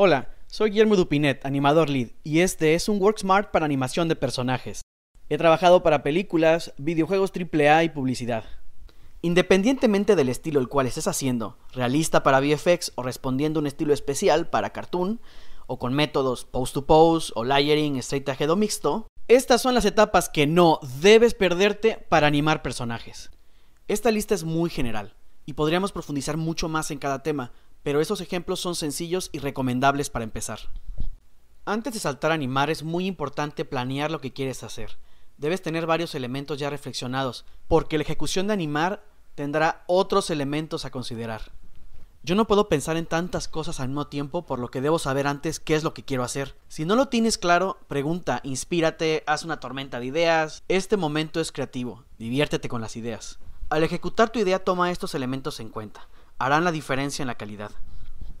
Hola, soy Guillermo Dupinet, animador lead, y este es un WorkSmart para animación de personajes. He trabajado para películas, videojuegos AAA y publicidad. Independientemente del estilo el cual estés haciendo, realista para VFX o respondiendo a un estilo especial para cartoon, o con métodos post to pose o layering, straight ahead o mixto, estas son las etapas que no debes perderte para animar personajes. Esta lista es muy general y podríamos profundizar mucho más en cada tema, pero esos ejemplos son sencillos y recomendables para empezar. Antes de saltar a animar es muy importante planear lo que quieres hacer. Debes tener varios elementos ya reflexionados, porque la ejecución de animar tendrá otros elementos a considerar. Yo no puedo pensar en tantas cosas al mismo tiempo, por lo que debo saber antes qué es lo que quiero hacer. Si no lo tienes claro, pregunta, inspírate, haz una tormenta de ideas. Este momento es creativo, diviértete con las ideas. Al ejecutar tu idea toma estos elementos en cuenta harán la diferencia en la calidad.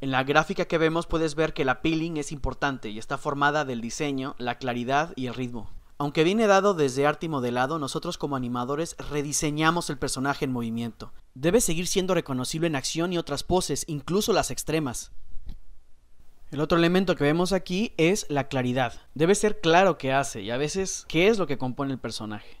En la gráfica que vemos puedes ver que la peeling es importante y está formada del diseño, la claridad y el ritmo. Aunque viene dado desde arte y modelado, nosotros como animadores rediseñamos el personaje en movimiento. Debe seguir siendo reconocible en acción y otras poses, incluso las extremas. El otro elemento que vemos aquí es la claridad. Debe ser claro qué hace y a veces qué es lo que compone el personaje.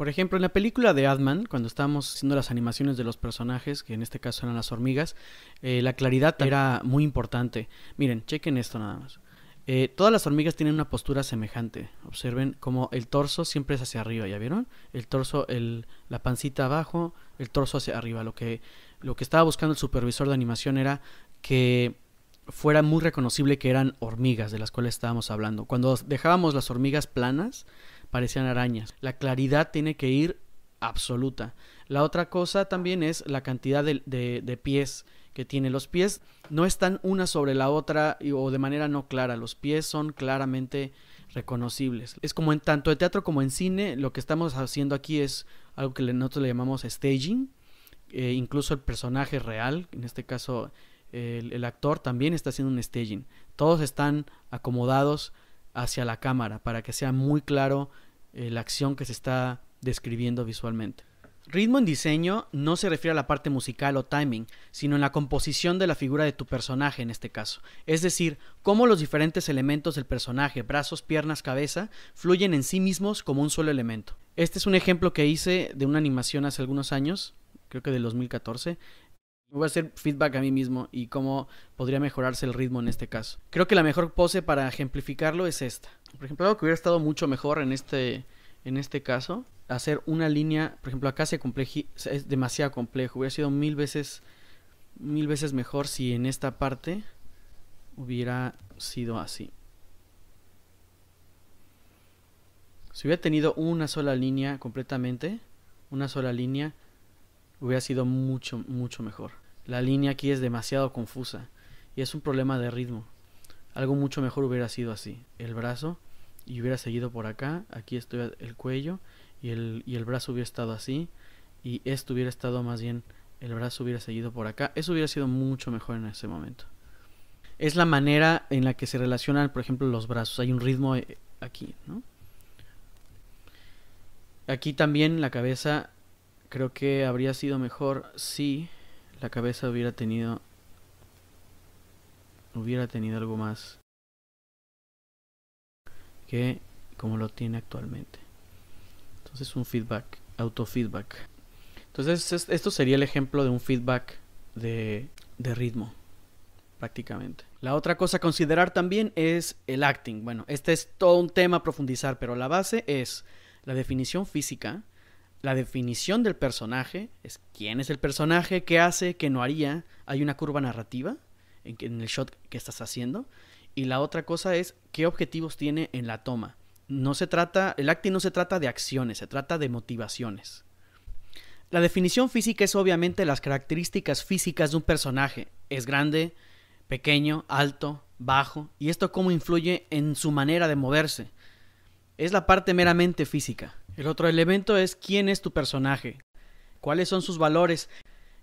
Por ejemplo, en la película de Adman, cuando estábamos haciendo las animaciones de los personajes, que en este caso eran las hormigas, eh, la claridad era muy importante. Miren, chequen esto nada más. Eh, todas las hormigas tienen una postura semejante. Observen cómo el torso siempre es hacia arriba, ¿ya vieron? El torso, la pancita abajo, el torso hacia arriba. Lo que, lo que estaba buscando el supervisor de animación era que fuera muy reconocible que eran hormigas de las cuales estábamos hablando. Cuando dejábamos las hormigas planas, parecían arañas. La claridad tiene que ir absoluta. La otra cosa también es la cantidad de, pies que tiene. Los pies no están una sobre la otra o de manera no clara. Los pies son claramente reconocibles. Es como en tanto de teatro como en cine, lo que estamos haciendo aquí es algo que nosotros le llamamos staging. Eh, incluso el personaje real, en este caso el, el, actor, también está haciendo un staging. Todos están acomodados hacia la cámara para que sea muy claro eh, la acción que se está describiendo visualmente. Ritmo en diseño no se refiere a la parte musical o timing, sino en la composición de la figura de tu personaje en este caso, es decir, cómo los diferentes elementos del personaje, brazos, piernas, cabeza, fluyen en sí mismos como un solo elemento. Este es un ejemplo que hice de una animación hace algunos años, creo que del 2014, voy a hacer feedback a mí mismo y cómo podría mejorarse el ritmo en este caso. Creo que la mejor pose para ejemplificarlo es esta. Por ejemplo, algo que hubiera estado mucho mejor en este, en este caso, hacer una línea, por ejemplo, acá se es demasiado complejo. Hubiera sido mil veces, mil veces mejor si en esta parte hubiera sido así. Si hubiera tenido una sola línea completamente, una sola línea, hubiera sido mucho, mucho mejor. La línea aquí es demasiado confusa y es un problema de ritmo. Algo mucho mejor hubiera sido así. El brazo y hubiera seguido por acá, aquí estoy el cuello y el, brazo hubiera estado así y esto hubiera estado más bien, el brazo hubiera seguido por acá. Eso hubiera sido mucho mejor en ese momento. Es la manera en la que se relacionan, por ejemplo, los brazos. Hay un ritmo eh, aquí, ¿no? Aquí también la cabeza Creo que habría sido mejor si la cabeza hubiera tenido hubiera tenido algo más que como lo tiene actualmente. Entonces un feedback, autofeedback. Entonces esto sería el ejemplo de un feedback de, de ritmo, prácticamente. La otra cosa a considerar también es el acting. Bueno, este es todo un tema a profundizar, pero la base es la definición física, la definición del personaje, es quién es el personaje, qué hace, qué no haría. Hay una curva narrativa en, el shot que estás haciendo. Y la otra cosa es qué objetivos tiene en la toma. No se trata, el acting no se trata de acciones, se trata de motivaciones. La definición física es obviamente las características físicas de un personaje. Es grande, pequeño, alto, bajo, y esto cómo influye en su manera de moverse. Es la parte meramente física. El otro elemento es quién es tu personaje, cuáles son sus valores,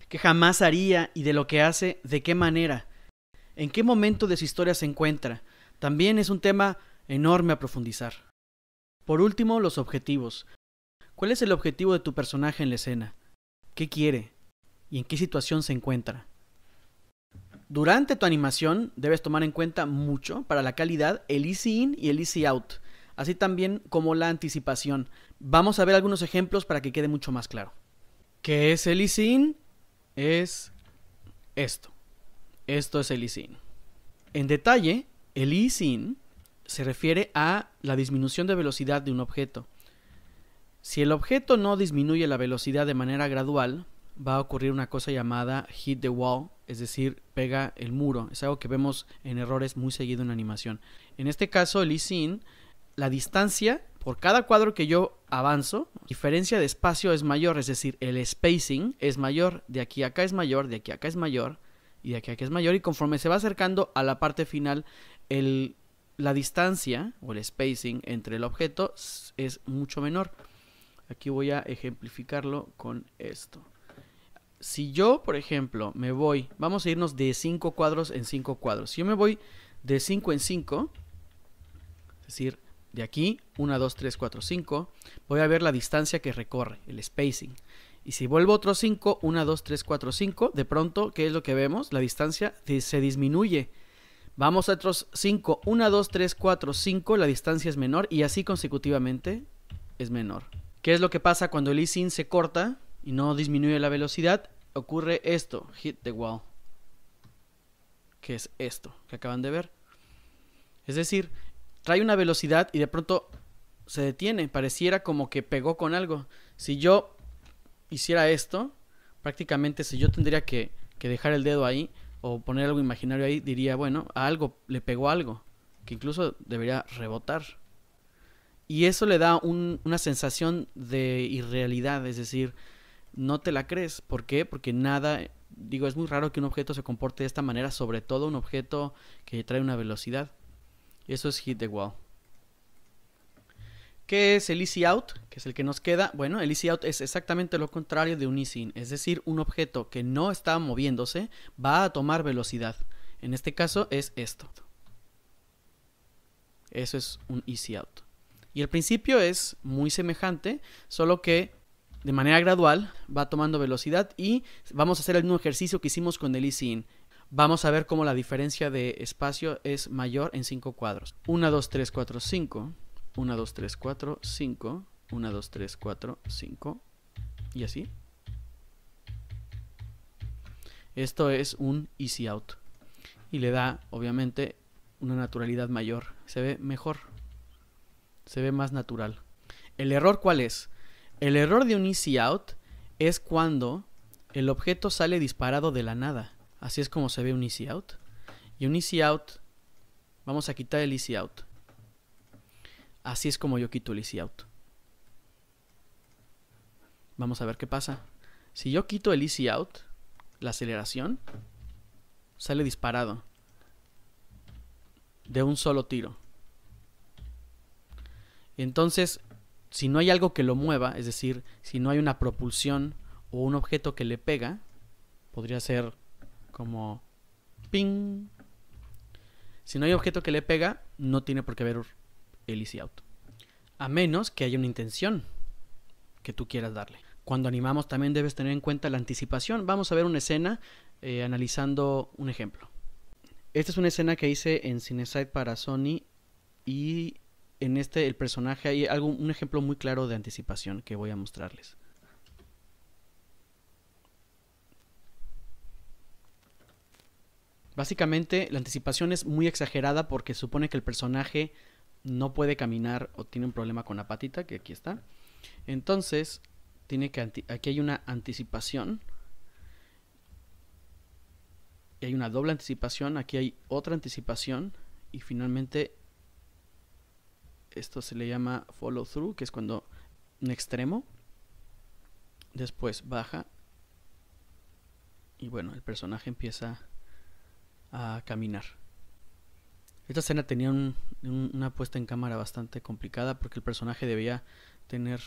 qué jamás haría y de lo que hace, de qué manera, en qué momento de su historia se encuentra. También es un tema enorme a profundizar. Por último, los objetivos. ¿Cuál es el objetivo de tu personaje en la escena? ¿Qué quiere? ¿Y en qué situación se encuentra? Durante tu animación debes tomar en cuenta mucho para la calidad el easy in y el easy out, así también como la anticipación, Vamos a ver algunos ejemplos para que quede mucho más claro. ¿Qué es el ISIN? Es esto. Esto es el ISIN. En detalle, el ISIN se refiere a la disminución de velocidad de un objeto. Si el objeto no disminuye la velocidad de manera gradual, va a ocurrir una cosa llamada hit the wall, es decir, pega el muro. Es algo que vemos en errores muy seguido en animación. En este caso, el e la distancia por cada cuadro que yo avanzo, diferencia de espacio es mayor, es decir, el spacing es mayor, de aquí a acá es mayor, de aquí a acá es mayor, y de aquí a acá es mayor, y conforme se va acercando a la parte final, la distancia o el spacing entre el objeto es mucho menor. Aquí voy a ejemplificarlo con esto. Si yo, por ejemplo, me voy, vamos a irnos de 5 cuadros en 5 cuadros. Si yo me voy de 5 en 5, es decir, de aquí, 1, 2, 3, 4, 5, voy a ver la distancia que recorre, el spacing. Y si vuelvo otro 5, 1, 2, 3, 4, 5, de pronto, ¿qué es lo que vemos? La distancia se disminuye. Vamos a otros 5, 1, 2, 3, 4, 5, la distancia es menor y así consecutivamente es menor. ¿Qué es lo que pasa cuando el easing se corta y no disminuye la velocidad? Ocurre esto, hit the wall, que es esto que acaban de ver. Es decir, trae una velocidad y de pronto se detiene, pareciera como que pegó con algo. Si yo hiciera esto, prácticamente si yo tendría que, dejar el dedo ahí o poner algo imaginario ahí, diría, bueno, a algo le pegó algo, que incluso debería rebotar. Y eso le da una sensación de irrealidad, es decir, no te la crees. ¿Por qué? Porque nada, digo, es muy raro que un objeto se comporte de esta manera, sobre todo un objeto que trae una velocidad. Eso es hit the wall. ¿Qué es el easy out? Que es el que nos queda. Bueno, el easy out es exactamente lo contrario de un easy in. Es decir, un objeto que no está moviéndose va a tomar velocidad. En este caso es esto. Eso es un easy out. Y el principio es muy semejante, solo que de manera gradual va tomando velocidad y vamos a hacer el mismo ejercicio que hicimos con el easy in vamos a ver cómo la diferencia de espacio es mayor en 5 cuadros. 1, 2, 3, 4, 5. 1, 2, 3, 4, 5. 1, 2, 3, 4, 5. Y así. Esto es un easy out. Y le da, obviamente, una naturalidad mayor. Se ve mejor. Se ve más natural. ¿El error cuál es? El error de un easy out es cuando el objeto sale disparado de la nada. Así es como se ve un easy out. Y un easy out, vamos a quitar el easy out. Así es como yo quito el easy out. Vamos a ver qué pasa. Si yo quito el easy out, la aceleración, sale disparado. De un solo tiro. Entonces, si no hay algo que lo mueva, es decir, si no hay una propulsión o un objeto que le pega, podría ser como ping. Si no hay objeto que le pega, no tiene por qué ver el easy out. A menos que haya una intención que tú quieras darle. Cuando animamos también debes tener en cuenta la anticipación. Vamos a ver una escena eh, analizando un ejemplo. Esta es una escena que hice en CineSite para Sony y en este el personaje hay algo, un ejemplo muy claro de anticipación que voy a mostrarles. Básicamente, la anticipación es muy exagerada porque supone que el personaje no puede caminar o tiene un problema con la patita, que aquí está. Entonces, tiene que aquí hay una anticipación. Y hay una doble anticipación, aquí hay otra anticipación y finalmente esto se le llama follow through, que es cuando un extremo después baja y bueno, el personaje empieza a caminar. Esta escena tenía una puesta en cámara bastante complicada porque el personaje debía tener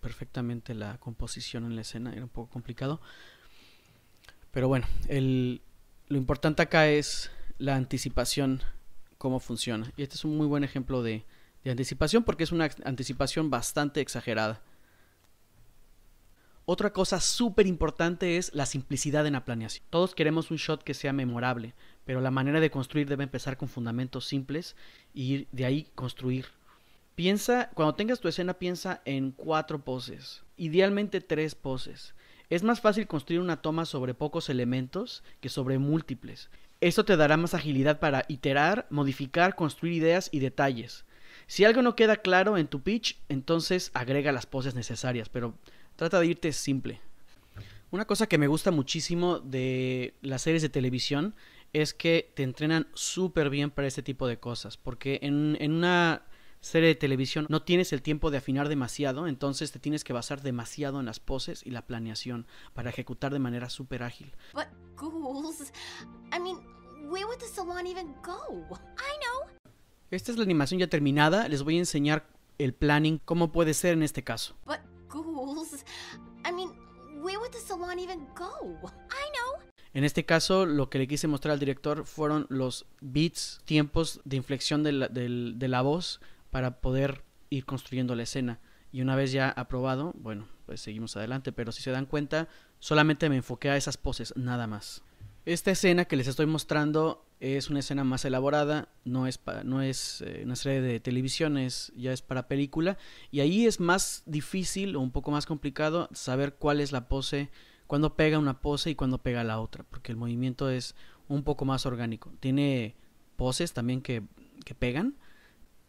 perfectamente la composición en la escena, era un poco complicado. Pero bueno, lo importante acá es la anticipación, cómo funciona. Y este es un muy buen ejemplo de anticipación porque es una anticipación bastante exagerada. Otra cosa súper importante es la simplicidad en la planeación. Todos queremos un shot que sea memorable, pero la manera de construir debe empezar con fundamentos simples y de ahí construir. Piensa, cuando tengas tu escena, piensa en cuatro poses, idealmente tres poses. Es más fácil construir una toma sobre pocos elementos que sobre múltiples. Esto te dará más agilidad para iterar, modificar, construir ideas y detalles. Si algo no queda claro en tu pitch, entonces agrega las poses necesarias, pero Trata de irte simple. Una cosa que me gusta muchísimo de las series de televisión es que te entrenan súper bien para este tipo de cosas, porque en, una serie de televisión no tienes el tiempo de afinar demasiado, entonces te tienes que basar demasiado en las poses y la planeación para ejecutar de manera súper ágil. Esta es la animación ya terminada, les voy a enseñar el planning, cómo puede ser en este caso. En este caso, lo que le quise mostrar al director fueron los beats, tiempos de inflexión de la voz para poder ir construyendo la escena. Y una vez ya aprobado, bueno, pues seguimos adelante. Pero si se dan cuenta, solamente me enfoqué a esas poses, nada más. Esta escena que les estoy mostrando es una escena más elaborada, no es, no es eh, una serie de televisión, es, ya es para película. Y ahí es más difícil o un poco más complicado saber cuál es la pose, cuándo pega una pose y cuándo pega la otra, porque el movimiento es un poco más orgánico. Tiene poses también que, que pegan,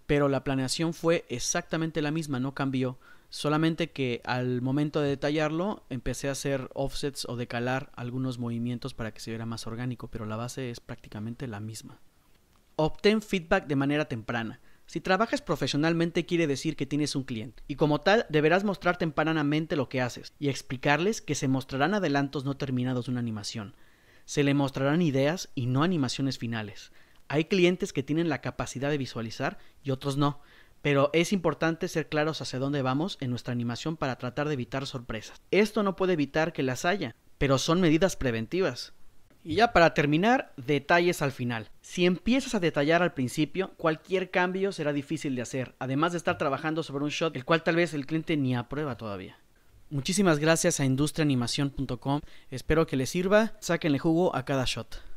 pero la planeación fue exactamente la misma, no cambió. Solamente que al momento de detallarlo empecé a hacer offsets o decalar algunos movimientos para que se viera más orgánico, pero la base es prácticamente la misma. Obtén feedback de manera temprana. Si trabajas profesionalmente quiere decir que tienes un cliente y como tal deberás mostrar tempranamente lo que haces y explicarles que se mostrarán adelantos no terminados de una animación. Se le mostrarán ideas y no animaciones finales. Hay clientes que tienen la capacidad de visualizar y otros no, pero es importante ser claros hacia dónde vamos en nuestra animación para tratar de evitar sorpresas. Esto no puede evitar que las haya, pero son medidas preventivas. Y ya para terminar, detalles al final. Si empiezas a detallar al principio, cualquier cambio será difícil de hacer, además de estar trabajando sobre un shot el cual tal vez el cliente ni aprueba todavía. Muchísimas gracias a industriaanimación.com, espero que les sirva, sáquenle jugo a cada shot.